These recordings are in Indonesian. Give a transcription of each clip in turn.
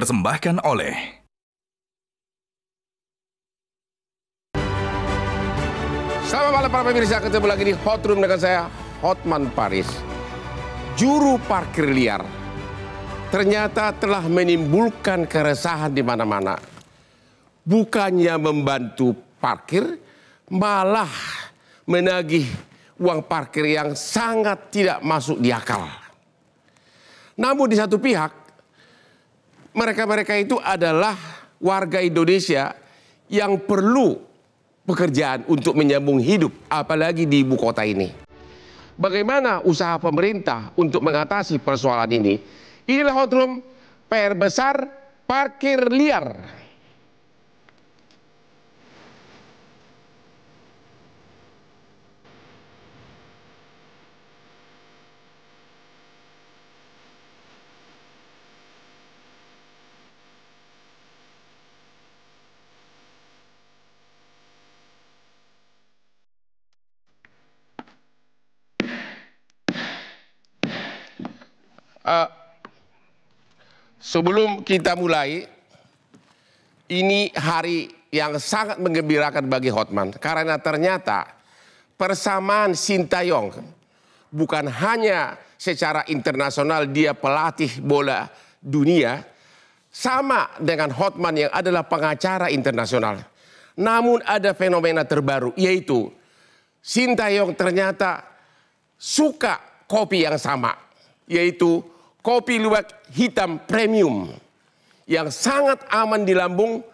dipersembahkan oleh Selamat malam para pemirsa, ketemu lagi di Hot Room dengan saya, Hotman Paris. Juru parkir liar ternyata telah menimbulkan keresahan di mana-mana. Bukannya membantu parkir, malah menagih uang parkir yang sangat tidak masuk di akal. Namun di satu pihak, mereka-mereka itu adalah warga Indonesia yang perlu pekerjaan untuk menyambung hidup, apalagi di ibu kota ini. Bagaimana usaha pemerintah untuk mengatasi persoalan ini? Inilah hotroom PR besar parkir liar. Uh, sebelum kita mulai, ini hari yang sangat mengembirakan bagi Hotman karena ternyata persamaan Sintayong bukan hanya secara internasional dia pelatih bola dunia sama dengan Hotman yang adalah pengacara internasional. Namun ada fenomena terbaru yaitu Sintayong ternyata suka kopi yang sama yaitu kopi luwak hitam premium yang sangat aman di lambung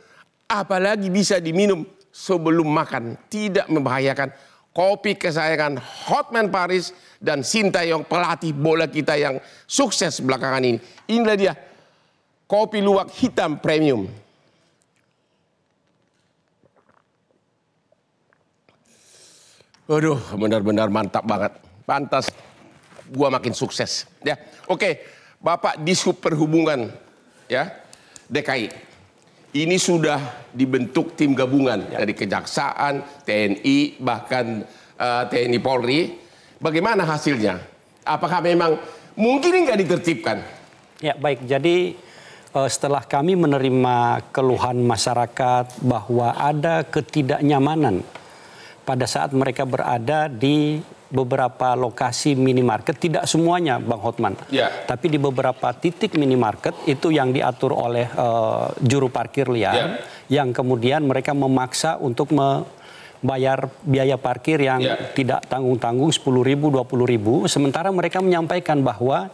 apalagi bisa diminum sebelum makan tidak membahayakan kopi kesayangan Hotman Paris dan Sinta yang pelatih bola kita yang sukses belakangan ini inilah dia kopi luwak hitam premium Waduh, benar-benar mantap banget. Pantas gua makin sukses. Ya. Oke, Bapak di Superhubungan ya DKI. Ini sudah dibentuk tim gabungan ya. dari kejaksaan, TNI, bahkan uh, eh, TNI Polri. Bagaimana hasilnya? Apakah memang mungkin nggak ditertibkan? Ya baik, jadi eh, setelah kami menerima keluhan masyarakat bahwa ada ketidaknyamanan pada saat mereka berada di beberapa lokasi minimarket, tidak semuanya Bang Hotman, ya. tapi di beberapa titik minimarket itu yang diatur oleh uh, juru parkir liar, ya. yang kemudian mereka memaksa untuk me bayar biaya parkir yang yeah. tidak tanggung-tanggung 10 ribu, 20 ribu. Sementara mereka menyampaikan bahwa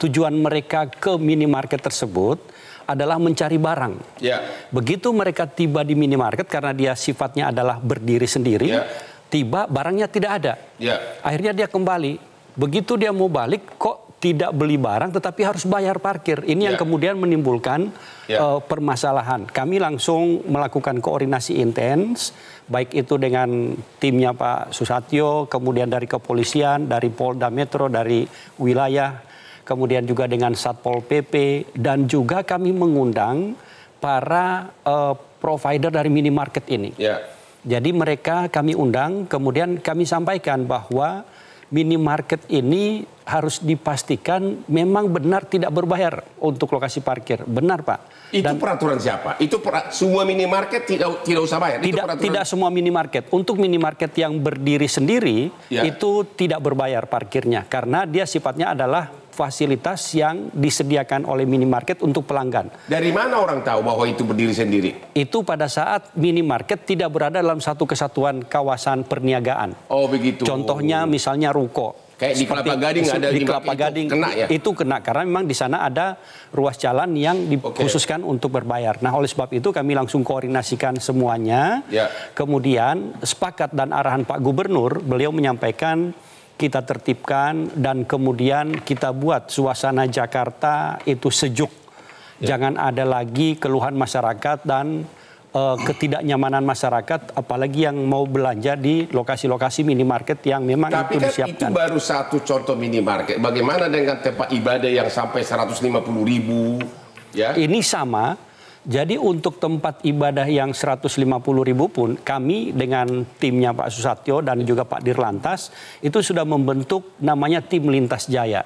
tujuan mereka ke minimarket tersebut adalah mencari barang. Yeah. Begitu mereka tiba di minimarket karena dia sifatnya adalah berdiri sendiri, yeah tiba barangnya tidak ada. Ya. Akhirnya dia kembali. Begitu dia mau balik kok tidak beli barang tetapi harus bayar parkir. Ini ya. yang kemudian menimbulkan ya. uh, permasalahan. Kami langsung melakukan koordinasi intens baik itu dengan timnya Pak Susatyo, kemudian dari kepolisian, dari Polda Metro, dari wilayah, kemudian juga dengan Satpol PP dan juga kami mengundang para uh, provider dari minimarket ini. Ya jadi mereka kami undang, kemudian kami sampaikan bahwa minimarket ini harus dipastikan memang benar tidak berbayar untuk lokasi parkir. Benar, Pak. Itu Dan, peraturan siapa? Itu per, semua minimarket tidak tidak usah bayar. Tidak itu tidak semua minimarket. Untuk minimarket yang berdiri sendiri ya. itu tidak berbayar parkirnya karena dia sifatnya adalah fasilitas yang disediakan oleh minimarket untuk pelanggan. Dari mana orang tahu bahwa itu berdiri sendiri? Itu pada saat minimarket tidak berada dalam satu kesatuan kawasan perniagaan. Oh begitu. Contohnya misalnya ruko. Kayak di Kelapa Gading ada di Kelapa Gading itu kena ya. Itu kena karena memang di sana ada ruas jalan yang dikhususkan okay. untuk berbayar. Nah, oleh sebab itu kami langsung koordinasikan semuanya. Yeah. Kemudian sepakat dan arahan Pak Gubernur, beliau menyampaikan kita tertibkan dan kemudian kita buat suasana Jakarta itu sejuk. Ya. Jangan ada lagi keluhan masyarakat dan uh, ketidaknyamanan masyarakat apalagi yang mau belanja di lokasi-lokasi minimarket yang memang Tapi itu kan disiapkan. itu baru satu contoh minimarket. Bagaimana dengan tempat ibadah yang sampai 150 ribu? Ya. Ini sama jadi untuk tempat ibadah yang 150 ribu pun kami dengan timnya Pak Susatyo dan ya. juga Pak Dirlantas itu sudah membentuk namanya tim lintas jaya.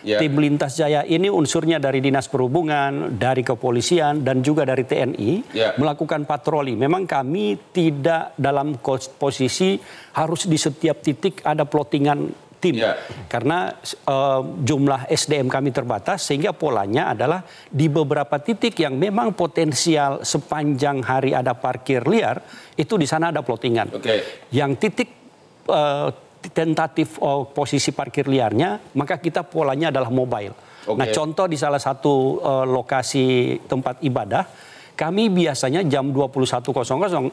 Yeah. Tim lintas jaya ini unsurnya dari dinas perhubungan, dari kepolisian dan juga dari TNI yeah. melakukan patroli. Memang kami tidak dalam posisi harus di setiap titik ada plottingan tim. Yeah. Karena uh, jumlah SDM kami terbatas sehingga polanya adalah di beberapa titik yang memang potensial sepanjang hari ada parkir liar itu di sana ada plottingan. Okay. Yang titik uh, tentatif uh, posisi parkir liarnya maka kita polanya adalah mobile. Okay. Nah contoh di salah satu uh, lokasi tempat ibadah kami biasanya jam 21.00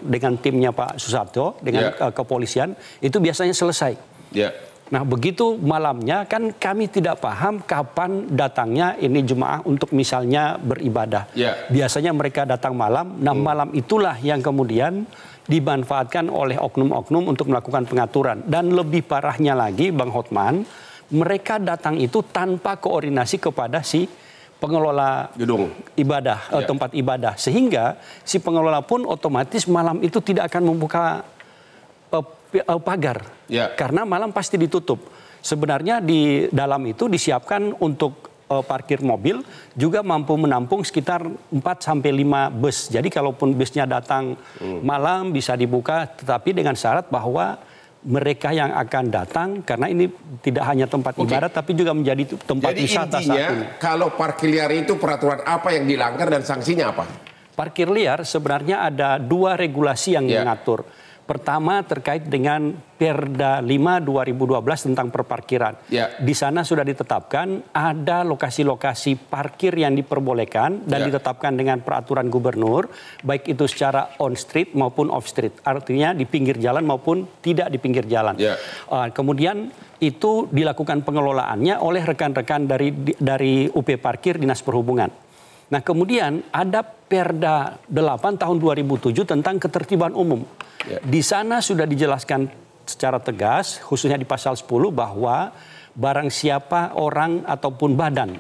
dengan timnya Pak Susatyo dengan yeah. Ya. kepolisian itu biasanya selesai. Yeah. Nah begitu malamnya kan kami tidak paham kapan datangnya ini jemaah untuk misalnya beribadah. Yeah. Biasanya mereka datang malam, nah hmm. malam itulah yang kemudian dimanfaatkan oleh oknum-oknum untuk melakukan pengaturan. Dan lebih parahnya lagi Bang Hotman, mereka datang itu tanpa koordinasi kepada si pengelola gedung ibadah yeah. Ya. tempat ibadah sehingga si pengelola pun otomatis malam itu tidak akan membuka eh, uh, pagar ya. karena malam pasti ditutup. Sebenarnya di dalam itu disiapkan untuk uh, parkir mobil juga mampu menampung sekitar 4 sampai 5 bus. Jadi kalaupun busnya datang hmm. malam bisa dibuka tetapi dengan syarat bahwa mereka yang akan datang karena ini tidak hanya tempat okay. ibadat tapi juga menjadi tempat Jadi wisata intinya, saat ini. Kalau parkir liar itu peraturan apa yang dilanggar dan sanksinya apa? Parkir liar sebenarnya ada dua regulasi yang yeah. mengatur. Pertama terkait dengan Perda 5 2012 tentang perparkiran. Ya. Di sana sudah ditetapkan ada lokasi-lokasi parkir yang diperbolehkan dan ya. ditetapkan dengan peraturan gubernur baik itu secara on street maupun off street. Artinya di pinggir jalan maupun tidak di pinggir jalan. Ya. Uh, kemudian itu dilakukan pengelolaannya oleh rekan-rekan dari dari UP Parkir Dinas Perhubungan. Nah, kemudian ada Perda 8 tahun 2007 tentang ketertiban umum. Ya. Di sana sudah dijelaskan secara tegas, khususnya di pasal 10 bahwa barang siapa orang ataupun badan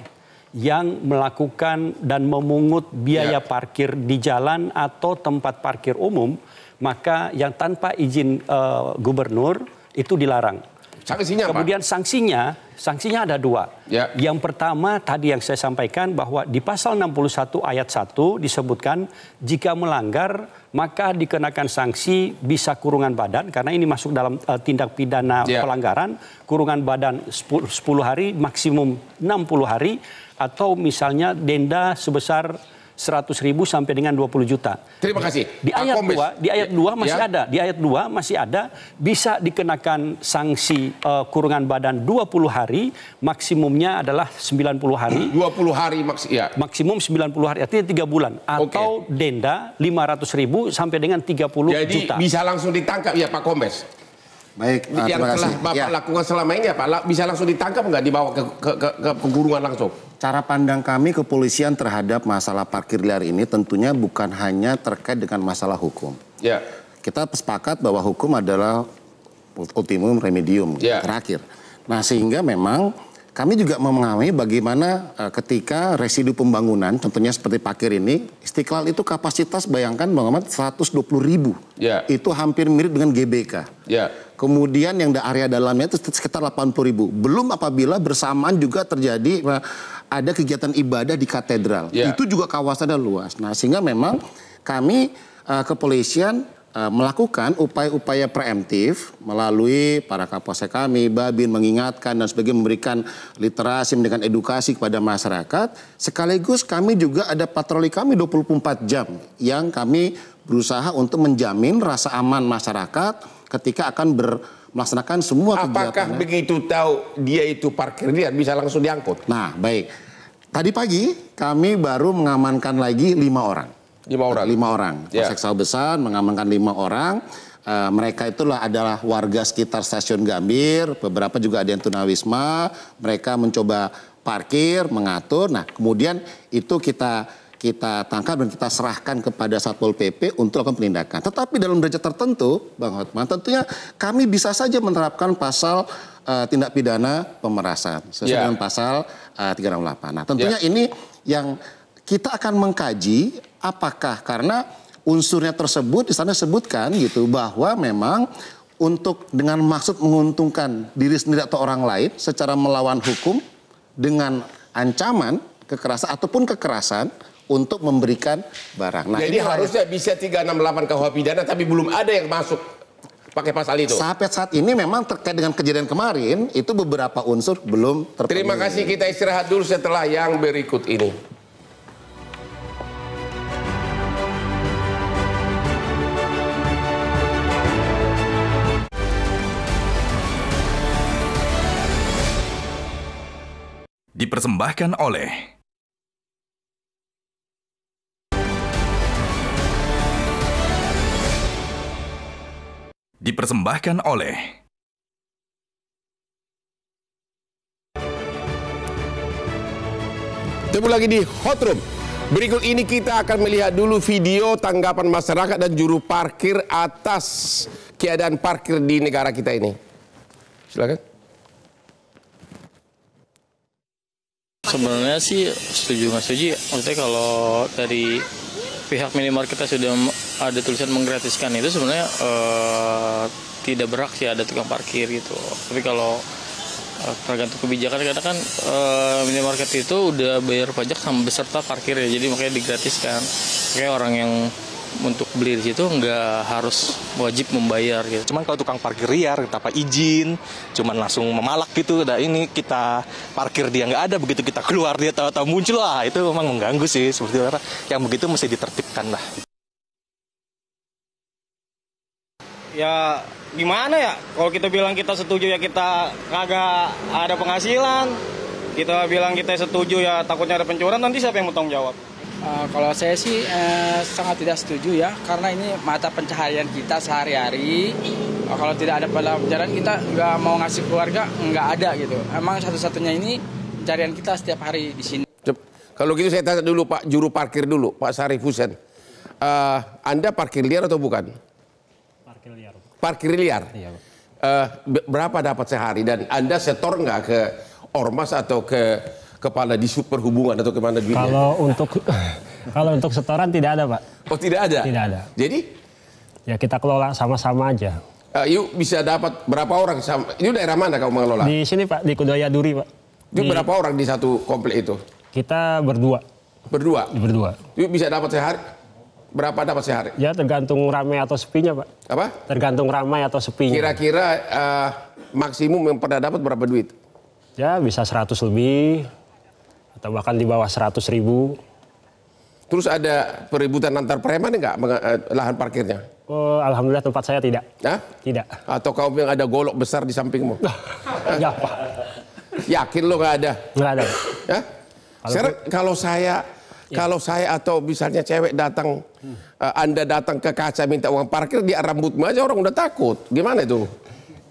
yang melakukan dan memungut biaya ya. parkir di jalan atau tempat parkir umum, maka yang tanpa izin uh, gubernur itu dilarang. Sanksinya Kemudian apa? sanksinya, sanksinya ada dua. Ya. Yang pertama tadi yang saya sampaikan bahwa di pasal 61 ayat 1 disebutkan jika melanggar maka dikenakan sanksi bisa kurungan badan karena ini masuk dalam uh, tindak pidana ya. pelanggaran, kurungan badan 10, hari maksimum 60 hari atau misalnya denda sebesar 100 ribu sampai dengan 20 juta. Terima kasih. Di ayat 2, di ayat 2 ya. masih ya. ada, di ayat 2 masih ada bisa dikenakan sanksi uh, kurungan badan 20 hari, maksimumnya adalah 90 hari. 20 hari maks ya. Maksimum 90 hari, artinya 3 bulan atau okay. denda 500 ribu sampai dengan 30 Jadi, juta. Jadi bisa langsung ditangkap ya Pak Kombes. Baik, ah, yang telah kasih. Bapak ya. lakukan selama ini apa? Ya, La bisa langsung ditangkap nggak dibawa ke, ke, ke, ke langsung? Cara pandang kami kepolisian terhadap masalah parkir liar ini tentunya bukan hanya terkait dengan masalah hukum. Ya. Kita sepakat bahwa hukum adalah ultimum remedium ya. terakhir. Nah sehingga memang kami juga memahami bagaimana eh, ketika residu pembangunan, contohnya seperti Pakir ini, Istiqlal itu kapasitas bayangkan dua 120 ribu. Yeah. Itu hampir mirip dengan GBK. Yeah. Kemudian yang area dalamnya itu sekitar 80 ribu. Belum apabila bersamaan juga terjadi eh, ada kegiatan ibadah di katedral. Yeah. Itu juga kawasannya luas. Nah sehingga memang kami uh, kepolisian Eh, melakukan upaya-upaya preemptif melalui para kapolsek kami, Babin mengingatkan dan sebagainya memberikan literasi memberikan edukasi kepada masyarakat. Sekaligus kami juga ada patroli kami 24 jam yang kami berusaha untuk menjamin rasa aman masyarakat ketika akan ber, melaksanakan semua kegiatan. Apakah begitu tahu dia itu parkir liar bisa langsung diangkut? Nah, baik. Tadi pagi kami baru mengamankan lagi lima orang Lima orang. Lima orang. Yeah. Ya. Polsek besar mengamankan lima orang. Uh, mereka itulah adalah warga sekitar stasiun Gambir, beberapa juga ada yang tunawisma. Mereka mencoba parkir, mengatur. Nah, kemudian itu kita kita tangkap dan kita serahkan kepada Satpol PP untuk melakukan penindakan. Tetapi dalam derajat tertentu, Bang Hotman, tentunya kami bisa saja menerapkan pasal uh, tindak pidana pemerasan sesuai yeah. dengan pasal eh, uh, 368. Nah, tentunya yeah. ini yang kita akan mengkaji apakah karena unsurnya tersebut di sana sebutkan gitu bahwa memang untuk dengan maksud menguntungkan diri sendiri atau orang lain secara melawan hukum dengan ancaman kekerasan ataupun kekerasan untuk memberikan barang. Nah, Jadi harusnya bisa 368 KUH pidana tapi belum ada yang masuk pakai pasal itu. Sampai saat ini memang terkait dengan kejadian kemarin itu beberapa unsur belum terpenuhi. Terima kasih kita istirahat dulu setelah yang berikut ini. dipersembahkan oleh dipersembahkan oleh Jumpa lagi di Hot Room. Berikut ini kita akan melihat dulu video tanggapan masyarakat dan juru parkir atas keadaan parkir di negara kita ini. Silakan. Sebenarnya sih setuju nggak setuju. Maksudnya kalau dari pihak minimarket sudah ada tulisan menggratiskan itu sebenarnya eh, tidak berhak sih ada tukang parkir gitu. Tapi kalau eh, tergantung kebijakan karena kan uh, minimarket itu udah bayar pajak sama beserta parkir ya jadi makanya digratiskan kayak orang yang untuk beli di situ nggak harus wajib membayar gitu. Cuman kalau tukang parkir liar tanpa izin, cuman langsung memalak gitu, nah ini kita parkir dia nggak ada, begitu kita keluar dia tahu-tahu muncul lah, itu memang mengganggu sih seperti itu. Yang begitu mesti ditertibkan lah. Ya gimana ya, kalau kita bilang kita setuju ya kita kagak ada penghasilan, kita bilang kita setuju ya takutnya ada pencuran nanti siapa yang mau tanggung jawab? Eh, kalau saya sih eh, sangat tidak setuju ya, karena ini mata pencaharian kita sehari-hari. Eh, kalau tidak ada pelajaran kita nggak mau ngasih keluarga nggak ada gitu. Emang satu-satunya ini pencarian kita setiap hari di sini. Kalau gitu saya tanya dulu Pak juru parkir dulu Pak Sarif Husen. Uh, eh, anda parkir liar atau bukan? Parkir liar. Parkir liar. Iya. Uh, berapa dapat sehari dan Anda setor nggak ke ormas atau ke kepala di super hubungan atau kemana dunia? Kalau untuk kalau untuk setoran tidak ada, Pak. Oh, tidak ada. Tidak ada. Jadi ya kita kelola sama-sama aja. Uh, yuk bisa dapat berapa orang sama? Ini daerah mana kamu mengelola? Di sini, Pak, di Kudaya Duri, Pak. Itu di, berapa orang di satu komplek itu? Kita berdua. Berdua? Berdua. Yuk bisa dapat sehari? Berapa dapat sehari? Ya tergantung ramai atau sepinya, Pak. Apa? Tergantung ramai atau sepinya. Kira-kira uh, maksimum yang pernah dapat berapa duit? Ya bisa 100 lebih, atau bahkan di bawah 100 ribu. Terus ada peributan antar preman enggak eh, lahan parkirnya? Oh, Alhamdulillah tempat saya tidak. Hah? Tidak. Atau kaum yang ada golok besar di sampingmu? Enggak, apa. Yakin lo nggak ada? Nggak ada. Ya? Kalau kalau saya ya. kalau saya atau misalnya cewek datang hmm. Eh, Anda datang ke kaca minta uang parkir di rambutmu aja orang udah takut. Gimana itu?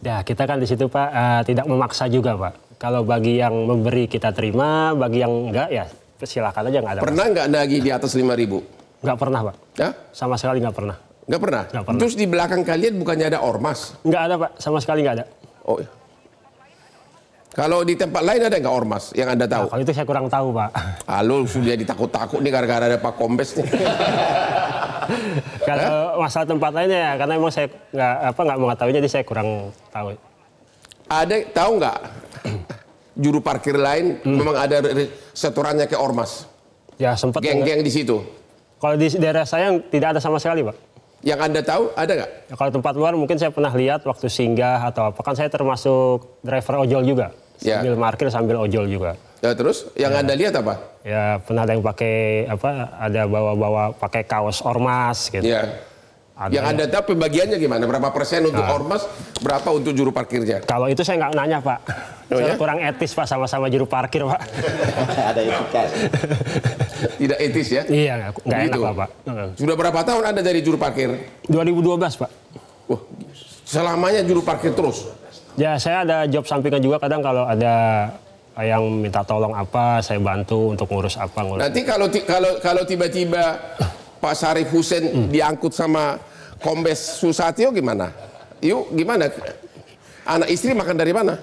Ya kita kan di situ Pak uh, tidak memaksa juga Pak. Kalau bagi yang memberi kita terima, bagi yang enggak ya silakan aja nggak ada. Pernah nggak nagih di atas lima ribu? Nggak pernah Pak. Ya? Sama sekali enggak pernah. Enggak pernah? Enggak pernah. Terus di belakang kalian bukannya ada ormas? Enggak ada Pak, sama sekali enggak ada. Oh iya. Kalau di tempat lain ada enggak ormas yang anda tahu? Nah, kalau itu saya kurang tahu pak. Halo sudah ditakut-takut nih gara-gara ada Pak Kombes nih. Kalau masalah tempat lainnya ya, karena emang saya nggak apa nggak mengetahuinya, jadi saya kurang tahu. Ada tahu nggak juru parkir lain hmm. memang ada setorannya ke ormas? Ya sempat. Ya. Geng-geng di situ. Kalau di daerah saya tidak ada sama sekali, pak. Yang anda tahu ada nggak? Ya, kalau tempat luar mungkin saya pernah lihat waktu singgah atau apa kan saya termasuk driver ojol juga. Ya. sambil ya. markir sambil ojol juga. Ya, terus yang ya. Anda lihat apa? Ya pernah ada yang pakai apa ada bawa-bawa pakai kaos ormas gitu. Ya. Ada yang ya. Anda tahu pembagiannya gimana? Berapa persen untuk ah. ormas, berapa untuk juru parkirnya? Kalau itu saya nggak nanya Pak. Oh, ya? saya ya? kurang etis Pak sama-sama juru parkir Pak. ada kan. Tidak etis ya? Iya, nggak enak lah, Pak. Sudah berapa tahun Anda jadi juru parkir? 2012 Pak. Wah, selamanya juru parkir terus? Ya saya ada job sampingan juga kadang kalau ada yang minta tolong apa saya bantu untuk ngurus apa ngurus. Nanti kalau kalau kalau tiba-tiba Pak Sarif Hussein hmm. diangkut sama Kombes Susatyo gimana? Yuk gimana? Anak istri makan dari mana?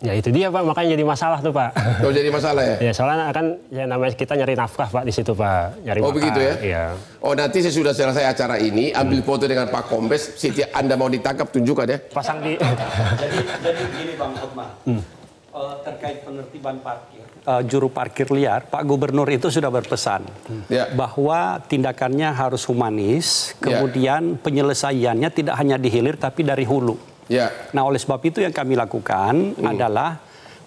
Ya itu dia Pak, makanya jadi masalah tuh Pak. Oh jadi masalah ya? Ya soalnya kan ya namanya kita nyari nafkah Pak di situ Pak, nyari Oh makan, begitu ya? Iya. Oh nanti saya sudah selesai acara ini, ambil hmm. foto dengan Pak Kombes, Siti Anda mau ditangkap tunjukkan ya. Pasang di... jadi, jadi gini Bang Hotma, hmm. uh, terkait penertiban parkir. Uh, juru parkir liar, Pak Gubernur itu sudah berpesan hmm. Ya. yeah. bahwa tindakannya harus humanis, ya. kemudian yeah. penyelesaiannya tidak hanya di hilir tapi dari hulu. Ya. Nah, oleh sebab itu yang kami lakukan hmm. adalah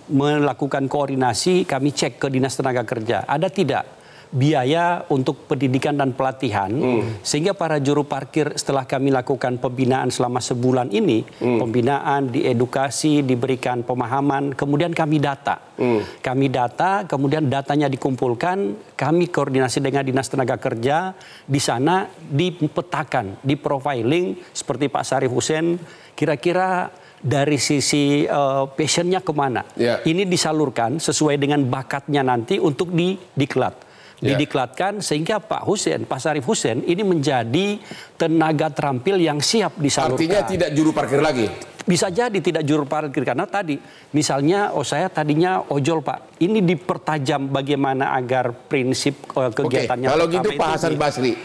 melakukan koordinasi, kami cek ke Dinas Tenaga Kerja, ada tidak biaya untuk pendidikan dan pelatihan hmm. sehingga para juru parkir setelah kami lakukan pembinaan selama sebulan ini hmm. pembinaan diedukasi diberikan pemahaman kemudian kami data hmm. kami data kemudian datanya dikumpulkan kami koordinasi dengan dinas tenaga kerja di sana dipetakan di profiling seperti Pak Sarif Hussein kira-kira dari sisi uh, passionnya kemana. Yeah. Ini disalurkan sesuai dengan bakatnya nanti untuk di diklat. Yeah. Didiklatkan sehingga Pak Hussein, Pak Sarif Hussein ini menjadi tenaga terampil yang siap disalurkan. Artinya tidak juru parkir lagi? Bisa jadi tidak juru parkir karena tadi misalnya oh saya tadinya ojol Pak. Ini dipertajam bagaimana agar prinsip uh, kegiatannya. Oke, kalau gitu Pak Hasan Basri,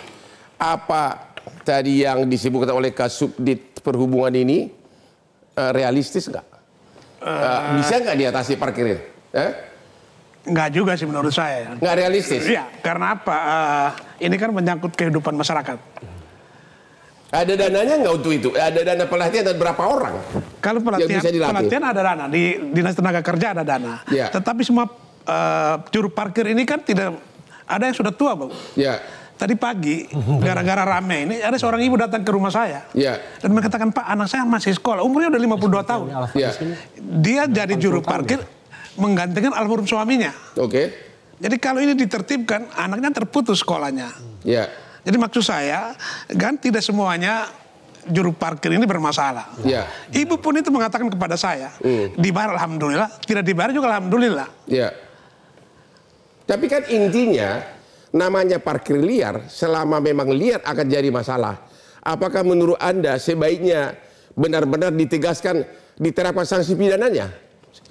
apa tadi yang disebutkan oleh Kasubdit perhubungan ini uh, realistis nggak? Uh, bisa nggak diatasi parkirnya? Eh? Nggak juga sih menurut saya. Nggak realistis? Iya, karena apa? Uh, ini kan menyangkut kehidupan masyarakat. Ada dananya nggak untuk itu? Ada dana pelatihan dan berapa orang? Kalau pelatihan, pelatihan ada dana di dinas tenaga kerja ada dana. Ya. Tetapi semua uh, juru parkir ini kan tidak ada yang sudah tua, bang. Ya Tadi pagi, gara-gara rame ini, ada seorang ibu datang ke rumah saya. Yeah. Dan mengatakan, Pak, anak saya masih sekolah. Umurnya udah 52 tahun. Yeah. Ya. Dia jadi juru parkir menggantikan almarhum suaminya. Oke. Okay. Jadi kalau ini ditertibkan, anaknya terputus sekolahnya. Ya. Jadi maksud saya, kan tidak semuanya juru parkir ini bermasalah. Ya. Ibu pun itu mengatakan kepada saya, mm. dibayar alhamdulillah, tidak dibayar juga alhamdulillah. Ya. Tapi kan intinya namanya parkir liar selama memang liar akan jadi masalah. Apakah menurut Anda sebaiknya benar-benar ditegaskan diterapkan sanksi pidananya?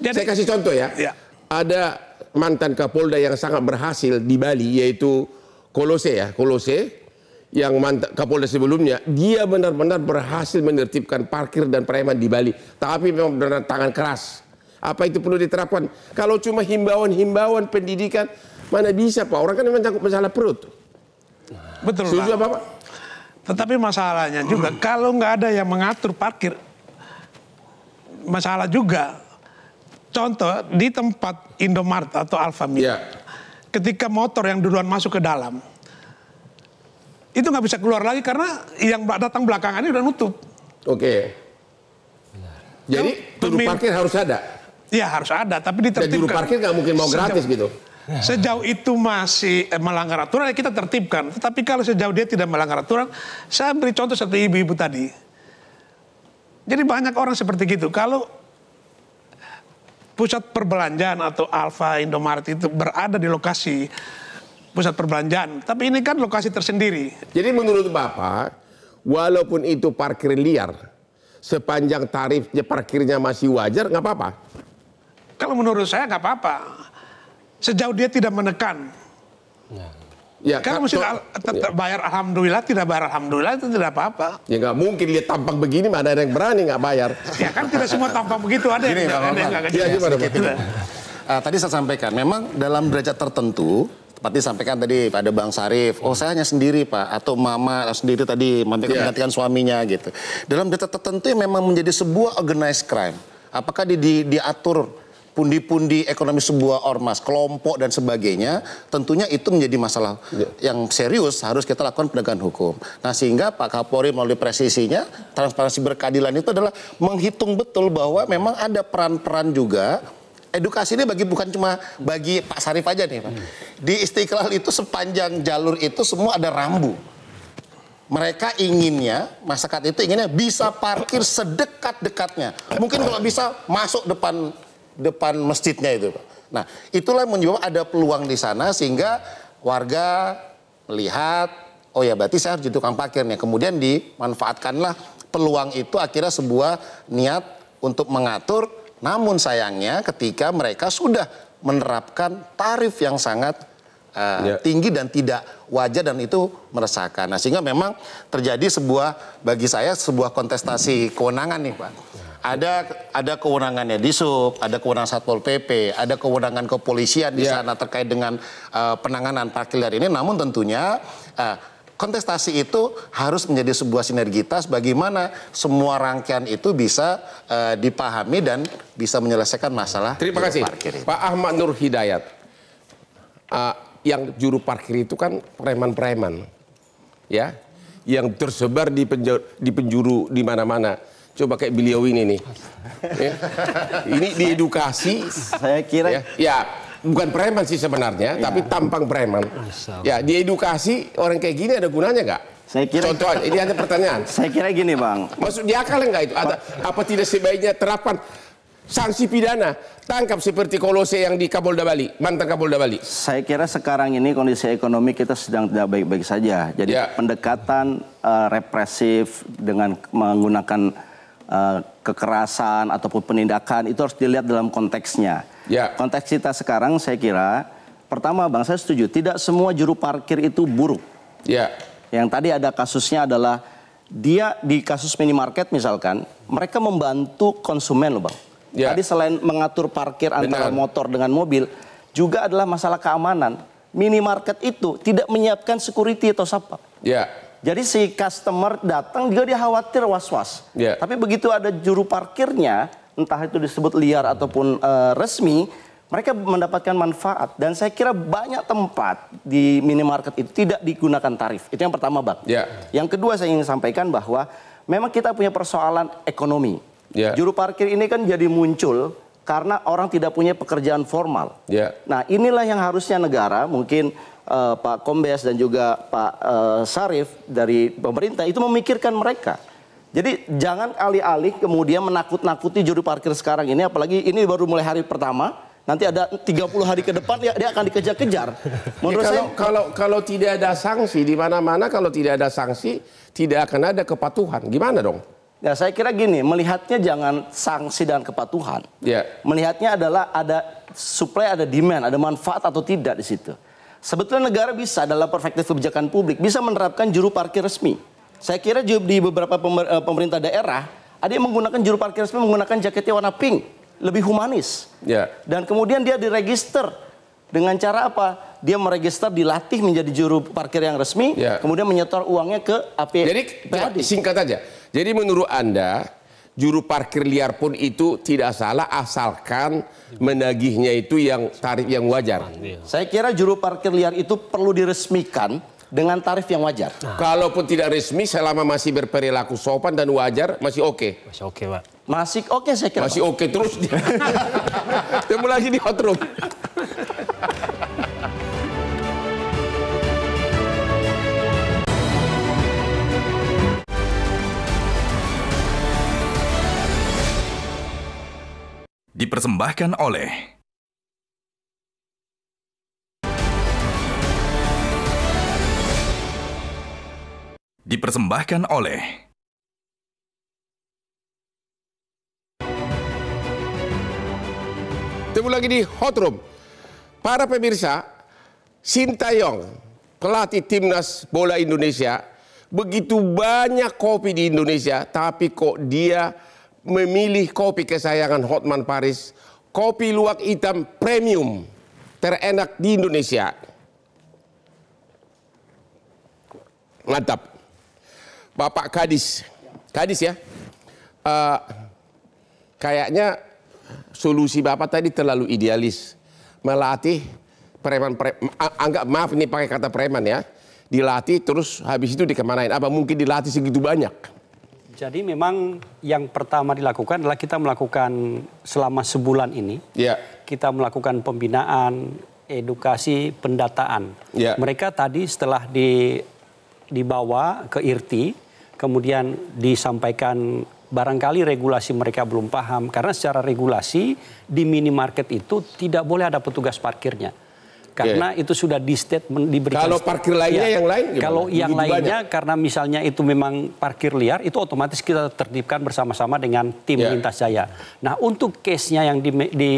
Jadi, Saya kasih contoh ya. ya. Ada mantan Kapolda yang sangat berhasil di Bali yaitu Kolose ya, Kolose yang mantan Kapolda sebelumnya, dia benar-benar berhasil menertibkan parkir dan preman di Bali. Tapi memang benar, -benar tangan keras. Apa itu perlu diterapkan? Kalau cuma himbauan-himbauan pendidikan, Mana bisa Pak, orang kan memang cakup masalah perut. Betul Setuju Pak. Tetapi masalahnya juga kalau nggak ada yang mengatur parkir, masalah juga. Contoh di tempat Indomart atau Alfamart, yeah. ketika motor yang duluan masuk ke dalam, itu nggak bisa keluar lagi karena yang datang belakangan ini udah nutup. Oke. Okay. Jadi juru parkir harus ada. Iya harus ada, tapi ditertibkan. Dan juru parkir nggak mungkin mau gratis gitu. Sejauh itu masih eh, melanggar aturan, ya kita tertibkan. Tetapi kalau sejauh dia tidak melanggar aturan, saya beri contoh seperti ibu-ibu tadi. Jadi banyak orang seperti gitu. Kalau pusat perbelanjaan atau Alfa Indomaret itu berada di lokasi pusat perbelanjaan, tapi ini kan lokasi tersendiri. Jadi menurut Bapak, walaupun itu parkir liar, sepanjang tarifnya parkirnya masih wajar, nggak apa-apa? Kalau menurut saya nggak apa-apa Sejauh dia tidak menekan. Ya. Ya, Karena mesti tetap ya. bayar alhamdulillah, tidak bayar alhamdulillah itu tidak apa-apa. Ya nggak mungkin dia tampak begini mana ada yang berani nggak bayar. ya kan tidak semua tampak begitu ada Gini, yang nggak ya, uh, Tadi saya sampaikan, memang dalam derajat tertentu tepatnya sampaikan tadi pada Bang Sarif, oh saya hanya sendiri Pak, atau Mama sendiri tadi iya. menggantikan yeah. suaminya gitu. Dalam derajat tertentu memang menjadi sebuah organized crime, apakah di, di, diatur pundi-pundi ekonomi sebuah ormas, kelompok dan sebagainya, tentunya itu menjadi masalah yeah. yang serius harus kita lakukan penegakan hukum. Nah sehingga Pak Kapolri melalui presisinya, transparansi berkeadilan itu adalah menghitung betul bahwa memang ada peran-peran juga edukasi ini bagi bukan cuma bagi Pak Sarif aja nih Pak. Di Istiqlal itu sepanjang jalur itu semua ada rambu. Mereka inginnya, masyarakat itu inginnya bisa parkir sedekat-dekatnya. Mungkin kalau bisa masuk depan depan masjidnya itu Nah itulah menyebabkan ada peluang di sana sehingga warga melihat oh ya berarti saya harus jadi tukang parkir Kemudian dimanfaatkanlah peluang itu akhirnya sebuah niat untuk mengatur namun sayangnya ketika mereka sudah menerapkan tarif yang sangat uh, ya. tinggi dan tidak wajar dan itu meresahkan. Nah, sehingga memang terjadi sebuah bagi saya sebuah kontestasi kewenangan nih, Pak. Ada ada kewenangannya di sub, ada kewenangan satpol pp, ada kewenangan kepolisian di yeah. sana terkait dengan uh, penanganan parkir liar ini. Namun tentunya uh, kontestasi itu harus menjadi sebuah sinergitas bagaimana semua rangkaian itu bisa uh, dipahami dan bisa menyelesaikan masalah. Terima kasih parkir Pak Ahmad Nur Hidayat. Uh, yang juru parkir itu kan preman-preman. Ya, yang tersebar di penjuru di mana-mana Coba kayak beliau ini nih. ya. Ini diedukasi. Saya kira. Ya, ya bukan preman sih sebenarnya, ya. tapi tampang preman. Ya, diedukasi orang kayak gini ada gunanya nggak? Saya kira contoh eh, ini ada pertanyaan. Saya kira gini, Bang. Maksud dia nggak itu? Ada, apa tidak sebaiknya terapan sanksi pidana tangkap seperti kolose yang di Kapolda Bali, mantan Kapolda Bali. Saya kira sekarang ini kondisi ekonomi kita sedang tidak baik-baik saja. Jadi ya. pendekatan uh, represif dengan menggunakan Eh, kekerasan ataupun penindakan itu harus dilihat dalam konteksnya. Ya. Konteks kita sekarang saya kira pertama Bang saya setuju tidak semua juru parkir itu buruk. Ya. Yang tadi ada kasusnya adalah dia di kasus minimarket misalkan mereka membantu konsumen loh Bang. Ya. Tadi selain mengatur parkir antara motor dengan mobil juga adalah masalah keamanan. Minimarket itu tidak menyiapkan security atau siapa. Ya jadi si customer datang juga dia khawatir was-was. Yeah. Tapi begitu ada juru parkirnya, entah itu disebut liar ataupun uh, resmi, mereka mendapatkan manfaat dan saya kira banyak tempat di minimarket itu tidak digunakan tarif. Itu yang pertama, Bang. Yeah. Yang kedua saya ingin sampaikan bahwa memang kita punya persoalan ekonomi. Yeah. Juru parkir ini kan jadi muncul karena orang tidak punya pekerjaan formal. Yeah. Nah, inilah yang harusnya negara mungkin uh, Pak Kombes dan juga Pak uh, Sarif dari pemerintah itu memikirkan mereka. Jadi jangan alih-alih kemudian menakut-nakuti juru parkir sekarang ini apalagi ini baru mulai hari pertama nanti ada 30 hari ke depan ya dia akan dikejar-kejar. Menurut ya, kalau, saya kalau kalau tidak ada sanksi di mana-mana kalau tidak ada sanksi tidak akan ada kepatuhan. Gimana dong? Ya saya kira gini, melihatnya jangan sanksi dan kepatuhan. Ya. Melihatnya adalah ada supply, ada demand, ada manfaat atau tidak di situ. Sebetulnya negara bisa dalam perspektif kebijakan publik bisa menerapkan juru parkir resmi. Saya kira di beberapa eh, pemerintah daerah ada yang menggunakan juru parkir resmi menggunakan jaketnya warna pink, lebih humanis. Yeah. Dan kemudian dia diregister dengan cara apa? Dia meregister, dilatih menjadi juru parkir yang resmi, yeah. kemudian menyetor uangnya ke APD. Jadi singkat aja. Jadi menurut Anda juru parkir liar pun itu tidak salah asalkan menagihnya itu yang tarif yang wajar. Saya kira juru parkir liar itu perlu diresmikan dengan tarif yang wajar. Nah. Kalaupun tidak resmi selama masih berperilaku sopan dan wajar masih oke. Okay. Masih oke, okay, Pak. Masih oke okay, saya kira. Masih oke okay, terus. Temu lagi di hotroom. dipersembahkan oleh dipersembahkan oleh Temu lagi di Hot Room. Para pemirsa, Sintayong, pelatih timnas bola Indonesia, begitu banyak kopi di Indonesia, tapi kok dia memilih kopi kesayangan Hotman Paris, kopi luwak hitam premium terenak di Indonesia. Mantap. Bapak Kadis. Kadis ya. Uh, kayaknya solusi Bapak tadi terlalu idealis. Melatih preman, preman anggap maaf ini pakai kata preman ya. Dilatih terus habis itu dikemanain. Apa mungkin dilatih segitu banyak? Jadi memang yang pertama dilakukan adalah kita melakukan selama sebulan ini, Ya. kita melakukan pembinaan, edukasi, pendataan. Ya. Mereka tadi setelah di, dibawa ke IRTI, kemudian disampaikan barangkali regulasi mereka belum paham karena secara regulasi di minimarket itu tidak boleh ada petugas parkirnya karena yeah. itu sudah di statement diberikan. Kalau statement. parkir lainnya ya, yang lain gimana? Kalau yang lainnya banyak. karena misalnya itu memang parkir liar itu otomatis kita tertibkan bersama-sama dengan tim yeah. lintas jaya. Nah, untuk case-nya yang di, di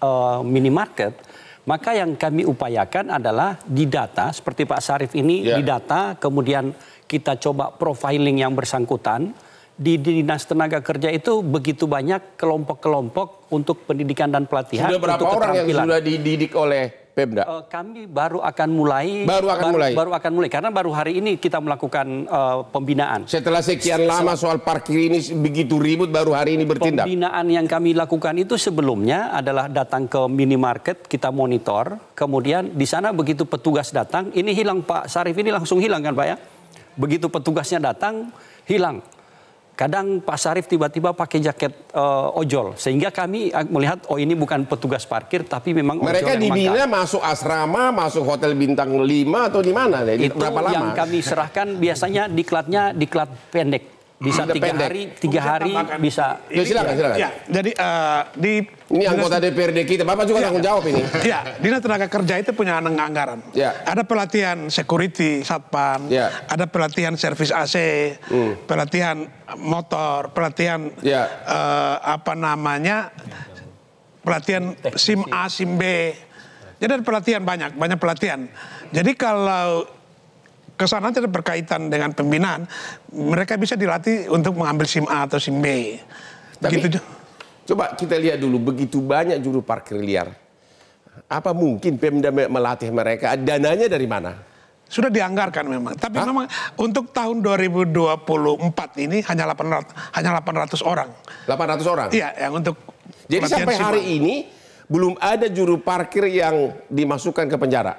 uh, minimarket maka yang kami upayakan adalah didata seperti Pak Sarif ini yeah. didata kemudian kita coba profiling yang bersangkutan di dinas tenaga kerja itu begitu banyak kelompok-kelompok untuk pendidikan dan pelatihan. Sudah berapa untuk orang yang sudah dididik oleh Pemda? Uh, kami baru akan mulai. Baru akan baru, mulai. Baru akan mulai karena baru hari ini kita melakukan uh, pembinaan. Setelah sekian lama soal parkir ini begitu ribut baru hari ini bertindak. Pembinaan yang kami lakukan itu sebelumnya adalah datang ke minimarket kita monitor, kemudian di sana begitu petugas datang, ini hilang Pak Sarif ini langsung hilang kan Pak ya? Begitu petugasnya datang hilang kadang Pak Sarif tiba-tiba pakai jaket uh, ojol sehingga kami melihat oh ini bukan petugas parkir tapi memang mereka ojol dibina masuk asrama masuk hotel bintang 5 atau di mana itu berapa lama yang kami serahkan biasanya diklatnya diklat pendek bisa tiga hari tiga hari bisa ya, silakan iya. silakan ya, jadi uh, di ini anggota DPRD kita bapak juga ya, tanggung jawab ini ya dinas tenaga kerja itu punya anggaran ya. ada pelatihan security satpam ya. ada pelatihan servis AC hmm. pelatihan motor pelatihan ya. uh, apa namanya pelatihan sim A sim B jadi ada pelatihan banyak banyak pelatihan jadi kalau kesana tidak berkaitan dengan pembinaan, mereka bisa dilatih untuk mengambil SIM A atau SIM B. Tapi, gitu. Coba kita lihat dulu, begitu banyak juru parkir liar. Apa mungkin Pemda melatih mereka? Dananya dari mana? Sudah dianggarkan memang. Tapi Hah? memang untuk tahun 2024 ini hanya 800 hanya 800 orang. 800 orang? Iya, yang untuk Jadi sampai SIM hari ini belum ada juru parkir yang dimasukkan ke penjara.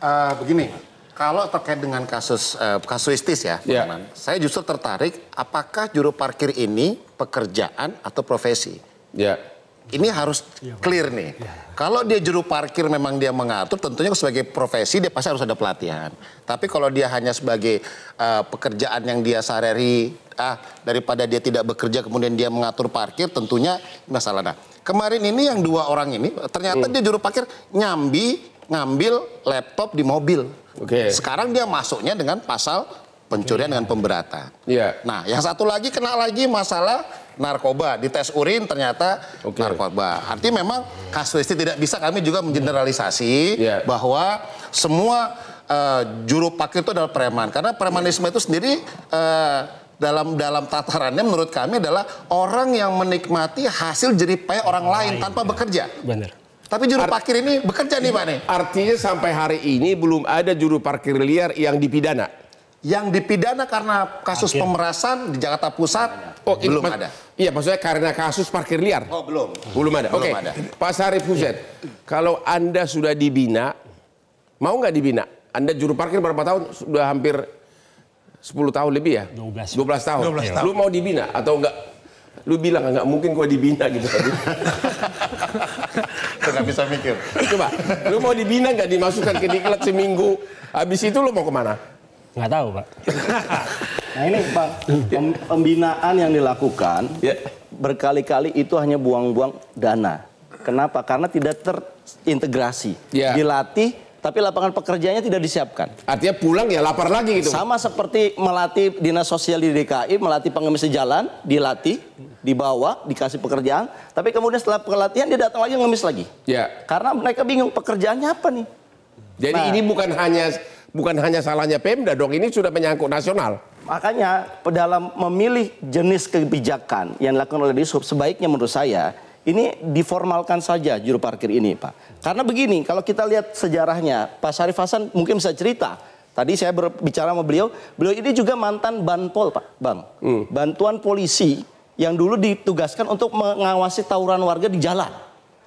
Uh, begini, kalau terkait dengan kasus uh, kasuistis ya, ya. Teman, saya justru tertarik apakah juru parkir ini pekerjaan atau profesi? Ya. Ini harus clear nih. Ya. Kalau dia juru parkir memang dia mengatur, tentunya sebagai profesi dia pasti harus ada pelatihan. Tapi kalau dia hanya sebagai uh, pekerjaan yang dia sehari ah daripada dia tidak bekerja kemudian dia mengatur parkir, tentunya masalah. Nah, kemarin ini yang dua orang ini ternyata hmm. dia juru parkir nyambi ngambil laptop di mobil. Oke. Okay. Sekarang dia masuknya dengan pasal pencurian dengan pemberatan. Iya. Yeah. Nah, yang satu lagi kena lagi masalah narkoba. Di tes urin ternyata okay. narkoba. Artinya memang kasus ini tidak bisa kami juga mengeneralisasi yeah. bahwa semua uh, juru pakir itu adalah preman. Karena premanisme itu sendiri uh, dalam dalam tatarannya menurut kami adalah orang yang menikmati hasil jerih payah orang lain tanpa bekerja. Benar. Tapi juru parkir ini bekerja nih Pak nih. Artinya sampai hari ini belum ada juru parkir liar yang dipidana. Yang dipidana karena kasus Akhir. pemerasan di Jakarta Pusat oh, belum ada. Iya maksudnya karena kasus parkir liar. Oh belum. Belum ada. Oke. Okay. Pak Sarif Huset, kalau Anda sudah dibina, mau nggak dibina? Anda juru parkir berapa tahun? Sudah hampir 10 tahun lebih ya? 12. 12 tahun. 12 tahun. Lu mau dibina atau enggak? Lu bilang nggak mungkin gua dibina gitu tadi. enggak bisa mikir. Coba, lu mau dibina nggak dimasukkan ke diklat seminggu? Habis itu lu mau kemana? Nggak tahu, Pak. nah ini Pak, pem pembinaan yang dilakukan yeah. berkali-kali itu hanya buang-buang dana. Kenapa? Karena tidak terintegrasi. Yeah. Dilatih tapi lapangan pekerjaannya tidak disiapkan. Artinya pulang ya lapar lagi gitu. Sama seperti melatih dinas sosial di DKI, melatih pengemis di jalan, dilatih, dibawa, dikasih pekerjaan, tapi kemudian setelah pelatihan dia datang lagi ngemis lagi. Ya. Karena mereka bingung pekerjaannya apa nih. Jadi nah, ini bukan hanya bukan hanya salahnya Pemda dong, ini sudah menyangkut nasional. Makanya dalam memilih jenis kebijakan yang dilakukan oleh Dishub sebaiknya menurut saya ini diformalkan saja juru parkir ini, Pak. Karena begini, kalau kita lihat sejarahnya, Pak Syarif Hasan mungkin bisa cerita. Tadi saya berbicara sama beliau, beliau ini juga mantan Banpol, Pak Bang. Hmm. Bantuan polisi yang dulu ditugaskan untuk mengawasi tawuran warga di jalan.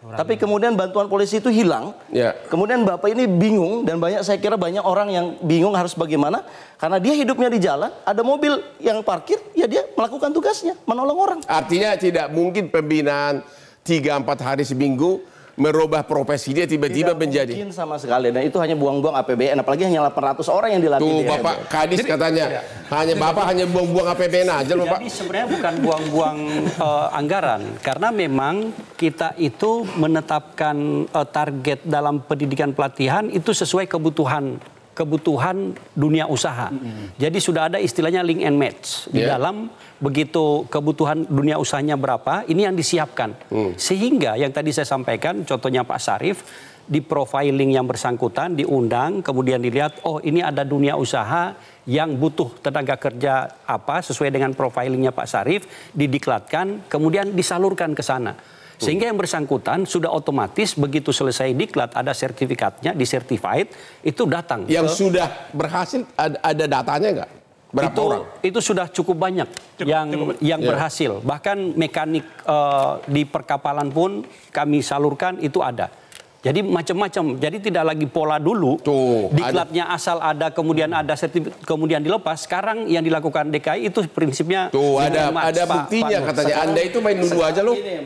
Orang Tapi kemudian bantuan polisi itu hilang. Ya. Kemudian Bapak ini bingung dan banyak saya kira banyak orang yang bingung harus bagaimana karena dia hidupnya di jalan, ada mobil yang parkir, ya dia melakukan tugasnya, menolong orang. Artinya tidak mungkin pembinaan 3 4 hari seminggu merubah profesi dia tiba-tiba menjadi mungkin sama sekali dan itu hanya buang-buang APBN apalagi hanya 800 orang yang dilatih tuh Bapak ya, Kadis Jadi, katanya ya. hanya Bapak hanya buang-buang APBN aja loh Pak sebenarnya bukan buang-buang uh, anggaran karena memang kita itu menetapkan uh, target dalam pendidikan pelatihan itu sesuai kebutuhan kebutuhan dunia usaha. Mm-hmm. Jadi sudah ada istilahnya link and match di dalam begitu kebutuhan dunia usahanya berapa, ini yang disiapkan. Mm. Sehingga yang tadi saya sampaikan contohnya Pak Sarif di profiling yang bersangkutan diundang kemudian dilihat oh ini ada dunia usaha yang butuh tenaga kerja apa sesuai dengan profilingnya Pak Sarif didiklatkan kemudian disalurkan ke sana sehingga yang bersangkutan sudah otomatis begitu selesai diklat ada sertifikatnya disertified itu datang. Yang ke... sudah berhasil ada, ada datanya nggak? Berapa itu, orang? Itu sudah cukup banyak cukup, yang cukup. yang yeah. berhasil. Bahkan mekanik uh, di perkapalan pun kami salurkan itu ada. Jadi macam-macam. Jadi tidak lagi pola dulu. Tuh, diklatnya ada. asal ada kemudian ada sertifikat kemudian dilepas. Sekarang yang dilakukan DKI itu prinsipnya Tuh, ada ada buktinya Pak, katanya. Sekarang, Anda itu main dulu aja loh. Ini,